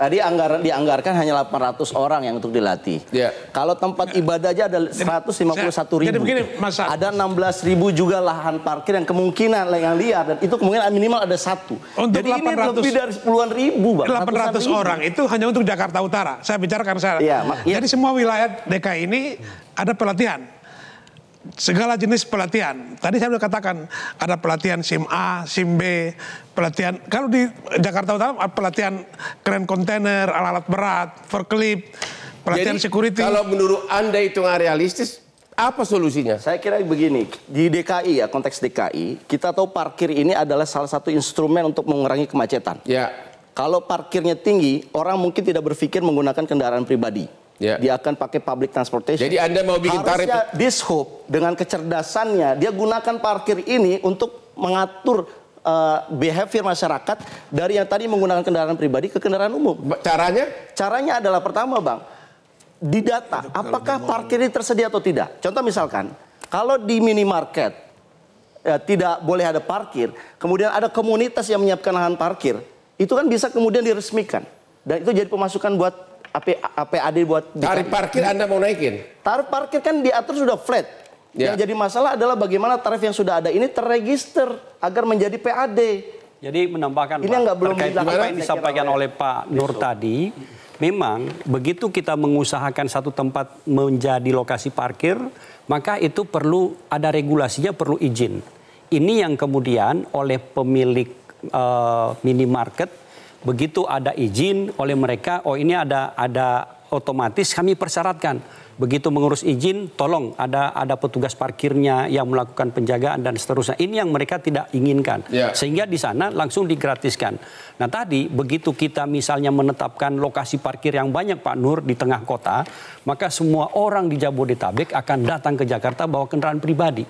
Tadi anggaran dianggarkan hanya 800 orang yang untuk dilatih. Ya. Kalau tempat ya. ibadah aja ada 151 ribu. Jadi begini, masa. Ada 16 ribu juga lahan parkir yang kemungkinan yang liar dan itu kemungkinan minimal ada satu. Untuk Jadi 800, ini lebih dari puluhan ribu, bang. 800 ribu. orang itu hanya untuk Jakarta Utara. Saya bicara karena saya. Ya, Jadi iya. Jadi semua wilayah DKI ini ada pelatihan segala jenis pelatihan. Tadi saya sudah katakan ada pelatihan SIM A, SIM B, pelatihan kalau di Jakarta Utara eh, pelatihan keren kontainer, alat-alat berat, forklift, pelatihan Jadi, security. Kalau menurut Anda itu nggak realistis apa solusinya? Saya kira begini, di DKI ya, konteks DKI, kita tahu parkir ini adalah salah satu instrumen untuk mengurangi kemacetan. Ya. Kalau parkirnya tinggi, orang mungkin tidak berpikir menggunakan kendaraan pribadi yeah. dia akan pakai public transportation. Jadi Anda mau bikin tarif? Harusnya tarif dishub dengan kecerdasannya dia gunakan parkir ini untuk mengatur uh, behavior masyarakat dari yang tadi menggunakan kendaraan pribadi ke kendaraan umum. Caranya? Caranya adalah pertama, Bang, di data apakah parkir ini tersedia atau tidak. Contoh misalkan, kalau di minimarket ya, tidak boleh ada parkir, kemudian ada komunitas yang menyiapkan lahan parkir, itu kan bisa kemudian diresmikan dan itu jadi pemasukan buat AP, APAD buat tarif parkir Anda mau naikin? Tarif parkir kan diatur sudah flat. Ya. Yang jadi masalah adalah bagaimana tarif yang sudah ada ini terregister agar menjadi PAD. Jadi menambahkan ini Pak, nggak belum terkait apa yang disampaikan ya. oleh Pak Nur gitu. tadi, memang begitu kita mengusahakan satu tempat menjadi lokasi parkir, maka itu perlu ada regulasinya, perlu izin. Ini yang kemudian oleh pemilik uh, minimarket begitu ada izin oleh mereka, oh ini ada ada otomatis kami persyaratkan begitu mengurus izin tolong ada ada petugas parkirnya yang melakukan penjagaan dan seterusnya ini yang mereka tidak inginkan yeah. sehingga di sana langsung digratiskan nah tadi begitu kita misalnya menetapkan lokasi parkir yang banyak Pak Nur di tengah kota maka semua orang di Jabodetabek akan datang ke Jakarta bawa kendaraan pribadi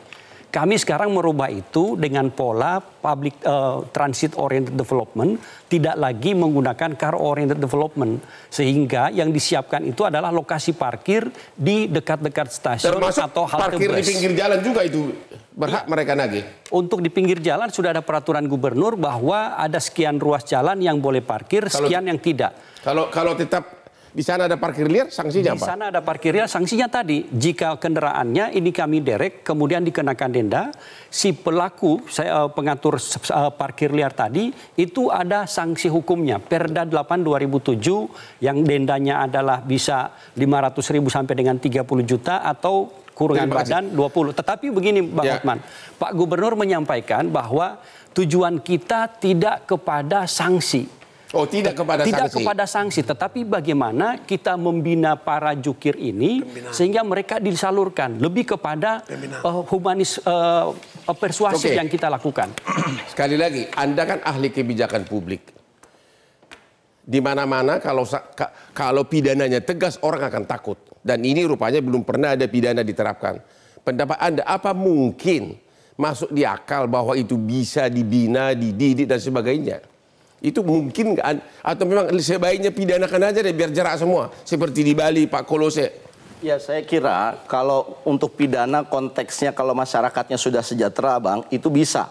kami sekarang merubah itu dengan pola public uh, transit oriented development, tidak lagi menggunakan car oriented development. Sehingga yang disiapkan itu adalah lokasi parkir di dekat-dekat stasiun Termasuk atau halte parkir bus. di pinggir jalan juga itu berhak mereka nagih. Untuk di pinggir jalan sudah ada peraturan gubernur bahwa ada sekian ruas jalan yang boleh parkir, sekian yang tidak. Kalau kalau tetap di sana ada parkir liar, sanksinya apa? Di sana ada parkir liar, sanksinya tadi. Jika kendaraannya ini kami derek, kemudian dikenakan denda, si pelaku saya, eh, pengatur eh, parkir liar tadi itu ada sanksi hukumnya. Perda 8 2007 yang dendanya adalah bisa 500 ribu sampai dengan 30 juta atau kurungan badan 20. Tetapi begini Bang ya. Pak Gubernur menyampaikan bahwa tujuan kita tidak kepada sanksi Oh tidak kepada tidak sanksi. kepada sanksi, tetapi bagaimana kita membina para jukir ini Pembinaan. sehingga mereka disalurkan lebih kepada uh, humanis uh, persuasif okay. yang kita lakukan. Sekali lagi, Anda kan ahli kebijakan publik. Di mana-mana kalau kalau pidananya tegas orang akan takut dan ini rupanya belum pernah ada pidana diterapkan. Pendapat Anda apa mungkin masuk di akal bahwa itu bisa dibina, dididik dan sebagainya? Itu mungkin kan? atau memang sebaiknya pidanakan aja deh biar jarak semua seperti di Bali Pak Kolose. Ya saya kira kalau untuk pidana konteksnya kalau masyarakatnya sudah sejahtera bang itu bisa.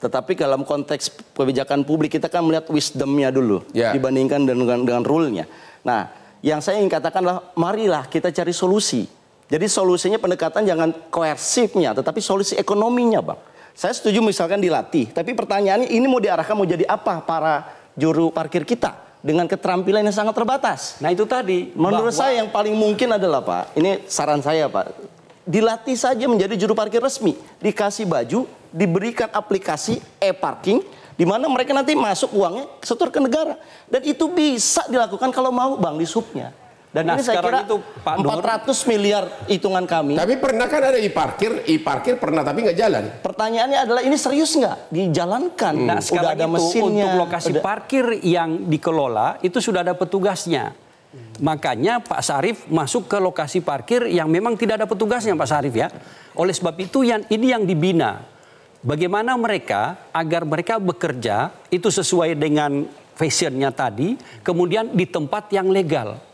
Tetapi dalam konteks kebijakan publik kita kan melihat wisdomnya dulu yeah. dibandingkan dengan dengan rule-nya. Nah yang saya ingin katakan adalah marilah kita cari solusi. Jadi solusinya pendekatan jangan koersifnya tetapi solusi ekonominya bang. Saya setuju misalkan dilatih, tapi pertanyaannya ini mau diarahkan mau jadi apa para juru parkir kita dengan keterampilan yang sangat terbatas. Nah itu tadi. Menurut bahwa... saya yang paling mungkin adalah Pak, ini saran saya Pak, dilatih saja menjadi juru parkir resmi, dikasih baju, diberikan aplikasi e-parking, di mana mereka nanti masuk uangnya setor ke negara dan itu bisa dilakukan kalau mau bang di subnya. Dan Ini nah, sekarang kira itu Pak 400 miliar hitungan kami. Tapi pernah kan ada parkir, i parkir pernah tapi nggak jalan. Pertanyaannya adalah ini serius nggak dijalankan? Hmm. Nah, sekarang udah ada itu mesinnya, untuk lokasi udah... parkir yang dikelola itu sudah ada petugasnya. Makanya Pak Sarif masuk ke lokasi parkir yang memang tidak ada petugasnya Pak Sarif ya. Oleh sebab itu yang ini yang dibina. Bagaimana mereka agar mereka bekerja itu sesuai dengan fashionnya tadi, kemudian di tempat yang legal.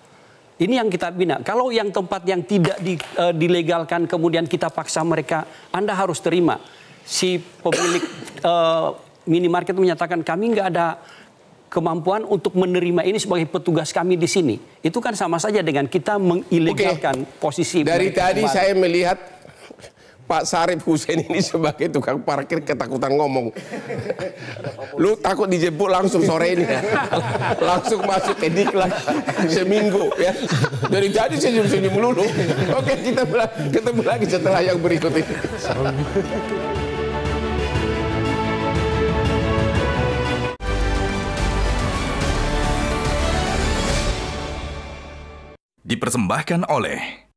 Ini yang kita bina. Kalau yang tempat yang tidak di, uh, dilegalkan kemudian kita paksa mereka, Anda harus terima. Si pemilik uh, minimarket menyatakan kami nggak ada kemampuan untuk menerima ini sebagai petugas kami di sini. Itu kan sama saja dengan kita mengilegalkan okay. posisi. Dari tadi saya melihat Pak Sarif Hussein ini sebagai tukang parkir ketakutan ngomong. Lu takut dijemput langsung sore ini ya. Langsung masuk ke lagi seminggu ya. Dari tadi senyum-senyum lulu. Oke kita ketemu lagi setelah yang berikut ini. Dipersembahkan oleh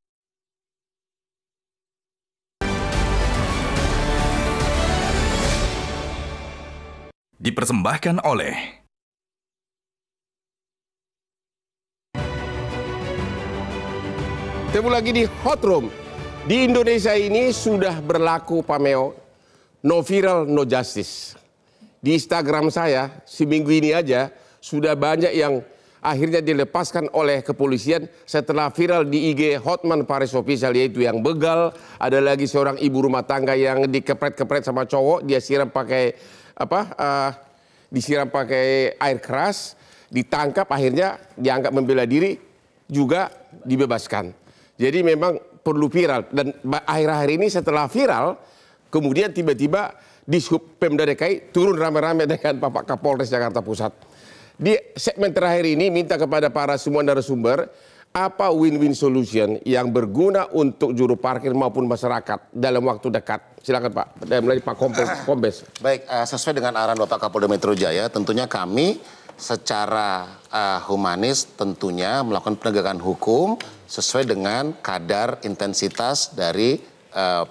dipersembahkan oleh Ketemu lagi di Hot Room. Di Indonesia ini sudah berlaku pameo no viral no justice. Di Instagram saya seminggu ini aja sudah banyak yang akhirnya dilepaskan oleh kepolisian setelah viral di IG Hotman Paris Official yaitu yang begal, ada lagi seorang ibu rumah tangga yang dikepret-kepret sama cowok, dia siram pakai apa uh, disiram pakai air keras, ditangkap akhirnya dianggap membela diri juga dibebaskan. Jadi memang perlu viral dan akhir-akhir ini setelah viral kemudian tiba-tiba di Pemda DKI turun rame-rame dengan Bapak Kapolres Jakarta Pusat. Di segmen terakhir ini minta kepada para semua narasumber apa win-win solution yang berguna untuk juru parkir maupun masyarakat dalam waktu dekat? Silakan Pak, dari mulai Pak Kombes. Ah, Kombes. Baik, uh, sesuai dengan arahan Bapak Kapolda Metro Jaya, tentunya kami secara uh, humanis tentunya melakukan penegakan hukum sesuai dengan kadar intensitas dari uh,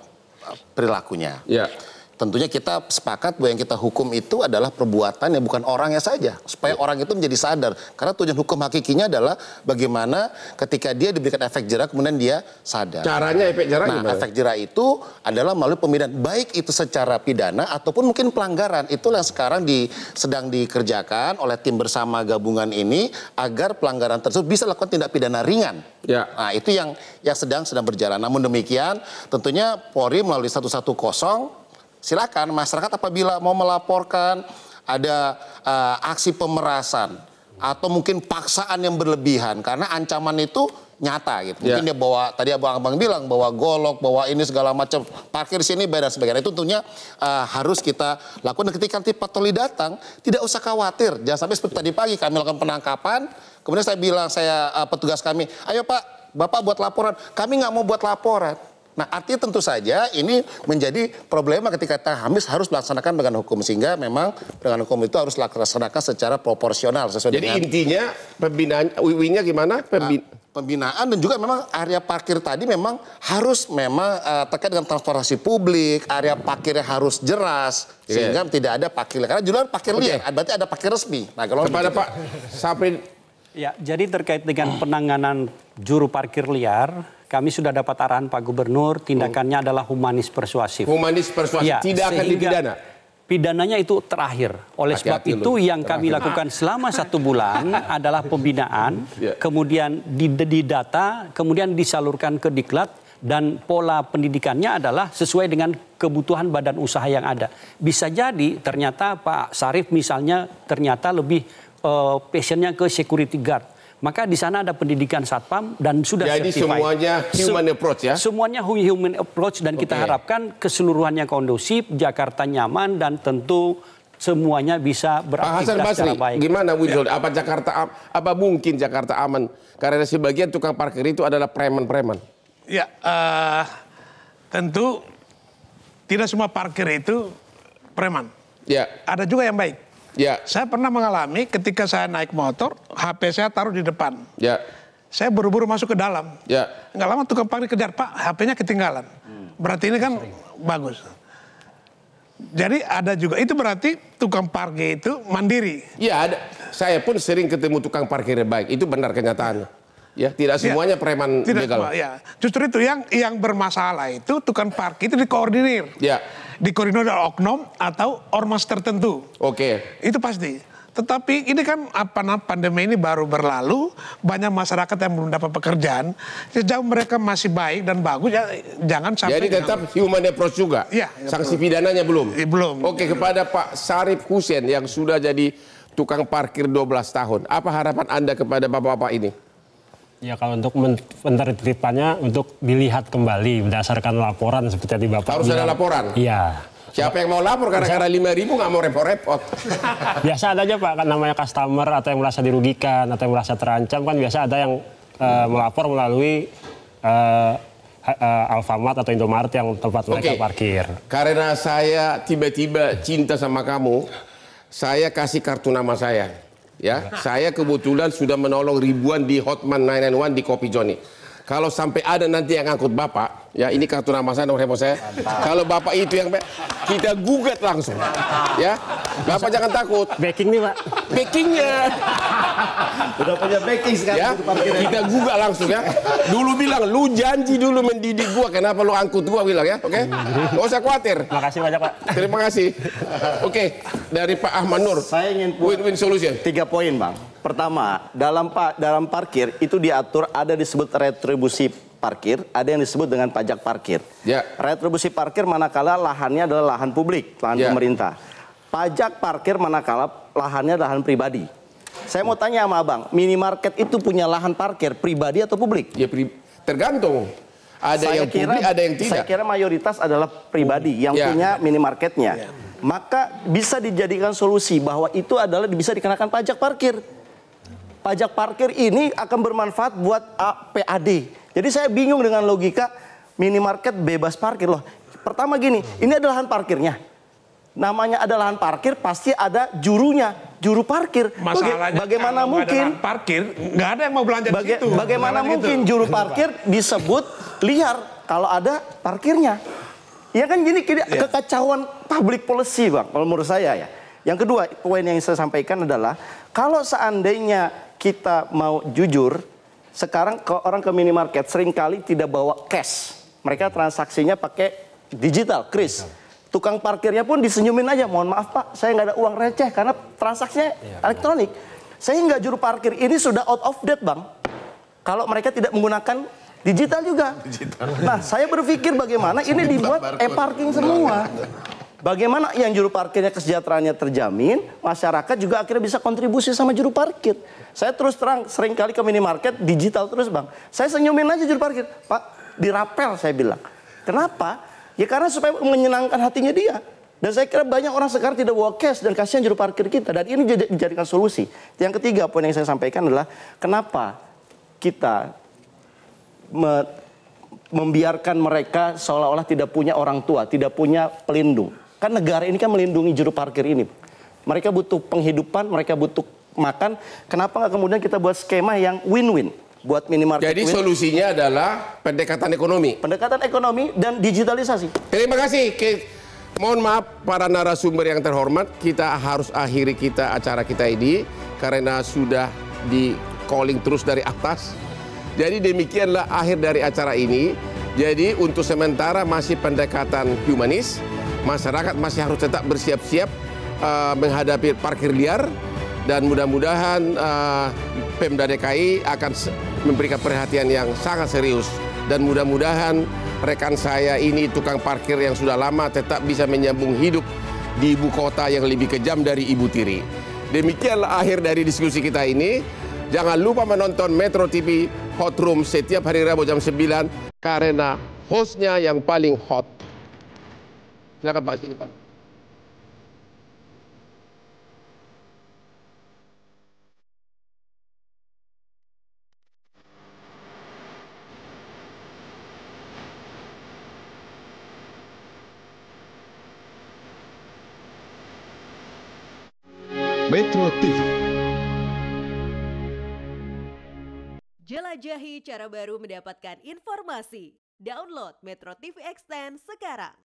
perilakunya. Ya. Yeah tentunya kita sepakat bahwa yang kita hukum itu adalah perbuatan yang bukan orangnya saja supaya ya. orang itu menjadi sadar karena tujuan hukum hakikinya adalah bagaimana ketika dia diberikan efek jerah kemudian dia sadar caranya efek jerah nah efek jerah itu adalah melalui pemindahan baik itu secara pidana ataupun mungkin pelanggaran itulah yang sekarang di, sedang dikerjakan oleh tim bersama gabungan ini agar pelanggaran tersebut bisa lakukan tindak pidana ringan ya. nah itu yang yang sedang sedang berjalan namun demikian tentunya Polri melalui satu satu kosong silakan masyarakat apabila mau melaporkan ada uh, aksi pemerasan atau mungkin paksaan yang berlebihan karena ancaman itu nyata gitu. Mungkin yeah. dia bawa tadi abang-abang bilang bahwa golok, bawa ini segala macam, parkir sini beda sebagainya. Itu tentunya uh, harus kita lakukan. ketika nanti patroli datang, tidak usah khawatir. Jangan sampai seperti tadi pagi kami lakukan penangkapan, kemudian saya bilang saya uh, petugas kami, ayo pak, bapak buat laporan. Kami nggak mau buat laporan Nah artinya tentu saja ini menjadi problema ketika tahamis harus melaksanakan dengan hukum sehingga memang dengan hukum itu harus dilaksanakan secara proporsional sesuai Jadi dengan. intinya pembinaan uin gimana? Pembin Nah, pembinaan dan juga memang area parkir tadi memang harus memang uh, terkait dengan transportasi publik, area parkirnya harus jelas yeah. sehingga tidak ada parkir karena jualan parkir okay. liar, berarti ada parkir resmi. Nah, kalau kepada Pak Ya, jadi terkait dengan penanganan juru parkir liar kami sudah dapat arahan Pak Gubernur, tindakannya hmm. adalah humanis persuasif. Humanis persuasif ya, tidak akan dipidana pidananya itu terakhir. Oleh Hati -hati sebab itu lho. itu yang terakhir. kami lakukan selama satu bulan adalah pembinaan, yeah. kemudian didata, kemudian disalurkan ke diklat, dan pola pendidikannya adalah sesuai dengan kebutuhan badan usaha yang ada. Bisa jadi ternyata Pak Sarif misalnya ternyata lebih uh, passionnya ke security guard maka di sana ada pendidikan satpam dan sudah Jadi certified. semuanya human approach ya? Semuanya human approach dan okay. kita harapkan keseluruhannya kondusif, Jakarta nyaman dan tentu semuanya bisa beraktivitas Basri, secara baik. Gimana Wujud? Ya. Apa Jakarta apa mungkin Jakarta aman? Karena sebagian tukang parkir itu adalah preman-preman. Ya, uh, tentu tidak semua parkir itu preman. Ya. Ada juga yang baik. Ya. Saya pernah mengalami ketika saya naik motor, HP saya taruh di depan. Ya. Saya buru-buru masuk ke dalam. Ya. Enggak lama tukang parkir kejar, Pak, HP-nya ketinggalan. Hmm. Berarti ini kan Sering. bagus. Jadi ada juga itu berarti tukang parkir itu mandiri. Iya, ada. Saya pun sering ketemu tukang parkir baik. Itu benar kenyataannya. Ya, tidak ya. semuanya ya, preman tidak legal. Semua, ya. Justru itu yang yang bermasalah itu tukang parkir itu dikoordinir. Ya koridor koridor oknum atau ormas tertentu. Oke. Okay. Itu pasti. Tetapi ini kan apa pandemi ini baru berlalu, banyak masyarakat yang belum dapat pekerjaan. Sejauh mereka masih baik dan bagus, ya, jangan sampai. Jadi tetap dengan... human approach juga. Ya, ya Sanksi pidananya belum. Ya, belum. Oke, ya, kepada belum. Pak Sarif Husen yang sudah jadi tukang parkir 12 tahun, apa harapan anda kepada bapak-bapak ini? Ya kalau untuk penertibannya untuk dilihat kembali berdasarkan laporan seperti tadi Bapak. Harus ada laporan? Iya. Siapa yang mau lapor gara-gara lima ribu nggak mau repot-repot. biasa ada aja Pak, kan namanya customer atau yang merasa dirugikan atau yang merasa terancam kan biasa ada yang uh, melapor melalui uh, Alfamart atau Indomaret yang tempat mereka okay. parkir. Karena saya tiba-tiba cinta sama kamu, saya kasih kartu nama saya. Ya, nah. saya kebetulan sudah menolong ribuan di Hotman 991 di Kopi Joni. Kalau sampai ada nanti yang angkut bapak, ya ini kartu nama saya nomor handphone saya. Kalau bapak itu yang kita gugat langsung, ya. Bapak jangan takut. Backing nih pak. Backingnya. Udah punya backing sekarang. Ya, kita gugat langsung ya. Dulu bilang, lu janji dulu mendidik gua, kenapa lu angkut gua bilang ya, oke? Okay? Gak usah khawatir. Terima kasih banyak pak. Terima kasih. Oke, okay. dari Pak Ahmad Nur. Saya ingin win-win solution. Tiga poin bang. Pertama, dalam dalam parkir itu diatur ada disebut retribusi parkir, ada yang disebut dengan pajak parkir. Ya. Retribusi parkir manakala lahannya adalah lahan publik, lahan ya. pemerintah. Pajak parkir manakala lahannya lahan pribadi. Saya mau tanya sama abang, minimarket itu punya lahan parkir pribadi atau publik? Ya pri tergantung. Ada saya yang kira, publik, ada yang tidak. Saya kira mayoritas adalah pribadi yang ya. punya minimarketnya. Ya. Maka bisa dijadikan solusi bahwa itu adalah bisa dikenakan pajak parkir pajak parkir ini akan bermanfaat buat PAD. Jadi saya bingung dengan logika minimarket bebas parkir loh. Pertama gini, ini adalah lahan parkirnya. Namanya adalah lahan parkir, pasti ada jurunya, juru parkir. Masalahnya bagaimana mungkin ada parkir nggak ada yang mau belanja baga di situ. Bagaimana mungkin itu. juru parkir disebut liar kalau ada parkirnya? Ya kan gini yeah. kekacauan public policy bang, kalau menurut saya ya. Yang kedua, poin yang saya sampaikan adalah kalau seandainya kita mau jujur, sekarang ke orang ke minimarket seringkali tidak bawa cash. Mereka transaksinya pakai digital, Chris. Tukang parkirnya pun disenyumin aja, mohon maaf pak, saya nggak ada uang receh karena transaksinya ya, elektronik. Sehingga juru parkir ini sudah out of date bang. Kalau mereka tidak menggunakan digital juga. Digital. Nah saya berpikir bagaimana ini dibuat e-parking semua. Bagaimana yang juru parkirnya kesejahteraannya terjamin, masyarakat juga akhirnya bisa kontribusi sama juru parkir. Saya terus terang sering kali ke minimarket digital terus bang. Saya senyumin aja juru parkir, Pak dirapel saya bilang. Kenapa? Ya karena supaya menyenangkan hatinya dia. Dan saya kira banyak orang sekarang tidak bawa cash dan kasihan juru parkir kita. Dan ini dijadikan solusi. Yang ketiga pun yang saya sampaikan adalah kenapa kita me membiarkan mereka seolah-olah tidak punya orang tua, tidak punya pelindung. Kan negara ini kan melindungi juru parkir ini. Mereka butuh penghidupan, mereka butuh makan. Kenapa nggak kemudian kita buat skema yang win-win? buat minimarket. Jadi win. solusinya adalah pendekatan ekonomi. Pendekatan ekonomi dan digitalisasi. Terima kasih. Mohon maaf para narasumber yang terhormat, kita harus akhiri kita acara kita ini karena sudah di calling terus dari atas. Jadi demikianlah akhir dari acara ini. Jadi untuk sementara masih pendekatan humanis masyarakat masih harus tetap bersiap-siap uh, menghadapi parkir liar dan mudah-mudahan uh, Pemda DKI akan memberikan perhatian yang sangat serius dan mudah-mudahan rekan saya ini tukang parkir yang sudah lama tetap bisa menyambung hidup di ibu kota yang lebih kejam dari ibu tiri. Demikianlah akhir dari diskusi kita ini. Jangan lupa menonton Metro TV Hot Room setiap hari Rabu jam 9 karena hostnya yang paling hot Silakan Pak Silipan. Metro TV. Jelajahi cara baru mendapatkan informasi. Download Metro TV Extend sekarang.